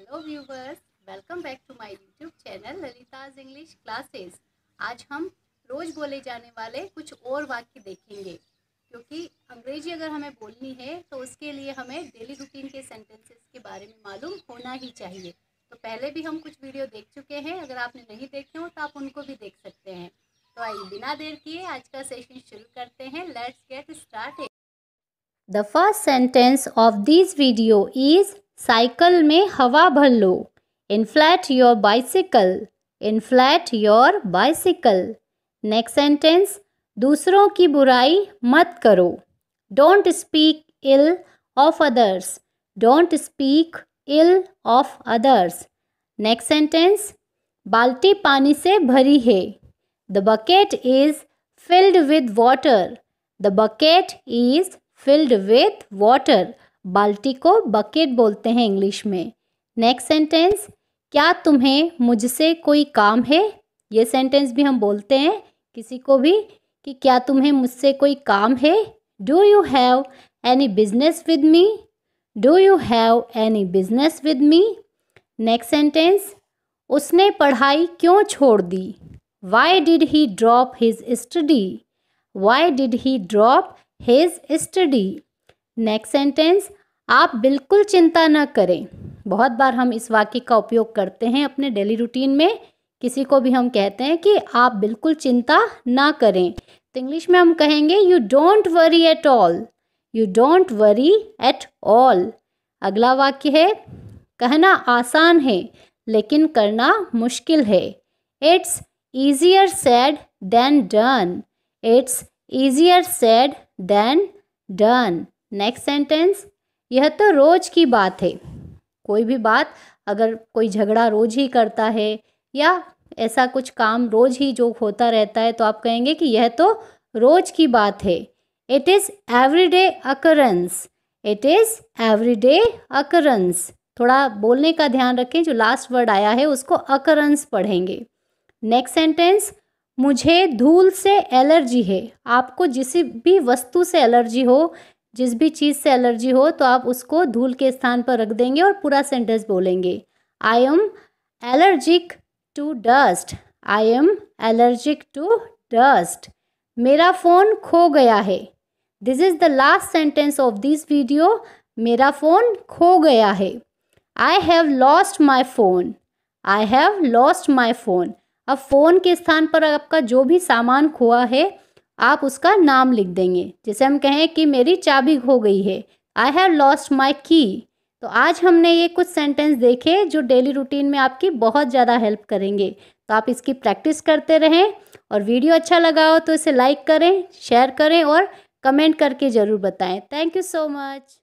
hello viewers welcome back to my YouTube channel Lalita's English classes आज हम रोज़ बोले जाने वाले कुछ और वाक्य देखेंगे क्योंकि अंग्रेजी अगर हमें बोलनी है तो उसके लिए हमें डेली रूटीन के सेंटेंसेस के बारे में मालूम होना ही चाहिए तो पहले भी हम कुछ वीडियो देख चुके हैं अगर आपने नहीं देखे हो तो आप उनको भी देख सकते हैं तो आइए बिना देर किए आज का सेशन शुरू करते हैं let's get start The first sentence of this video is cycle में हवा भर लो inflate your bicycle inflate your bicycle next sentence दूसरों की बुराई मत करो don't speak ill of others don't speak ill of others next sentence बाल्टी पानी से भरी है the bucket is filled with water the bucket is filled with water बाल्टी को बकेट बोलते हैं इंग्लिश में नेक्स्ट सेंटेंस क्या तुम्हें मुझसे कोई काम है ये सेंटेंस भी हम बोलते हैं किसी को भी कि क्या तुम्हें मुझसे कोई काम है do you have any business with me do you have any business with me next sentence उसने पढ़ाई क्यों छोड़ दी why did he drop his study why did he drop his study next sentence आप बिल्कुल चिंता ना करें बहुत बार हम इस वाक्य का उपयोग करते हैं अपने डेली रूटीन में किसी को भी हम कहते हैं कि आप बिल्कुल चिंता ना करें तो इंग्लिश में हम कहेंगे you don't worry at all you don't worry at all अगला वाक्य है कहना आसान है लेकिन करना मुश्किल है it's easier said than done it's easier said than done next sentence यह तो रोज़ की बात है कोई भी बात अगर कोई झगड़ा रोज़ ही करता है या ऐसा कुछ काम रोज़ ही जो होता रहता है तो आप कहेंगे कि यह तो रोज़ की बात है it is every day occurrence it is every day occurrence थोड़ा बोलने का ध्यान रखें जो लास्ट वर्ड आया है उसको अकरेंस पढ़ेंगे नेक्स्ट सेंटेंस मुझे धूल से एलर्जी है आपको जिस भी वस्तु से एलर्जी हो जिस भी चीज़ से एलर्जी हो तो आप उसको धूल के स्थान पर रख देंगे और पूरा सेंटेंस बोलेंगे I am allergic to dust I am allergic to dust मेरा फ़ोन खो गया है this is the last sentence of this video मेरा फ़ोन खो गया है I have lost my phone I have lost my phone अब फ़ोन के स्थान पर आपका जो भी सामान खोआ है आप उसका नाम लिख देंगे जैसे हम कहें कि मेरी चाबी खो गई है आई हैव लॉस्ट माई की तो आज हमने ये कुछ सेंटेंस देखे जो डेली रूटीन में आपकी बहुत ज़्यादा हेल्प करेंगे तो आप इसकी प्रैक्टिस करते रहें और वीडियो अच्छा लगा हो तो इसे लाइक करें शेयर करें और कमेंट करके ज़रूर बताएं थैंक यू सो मच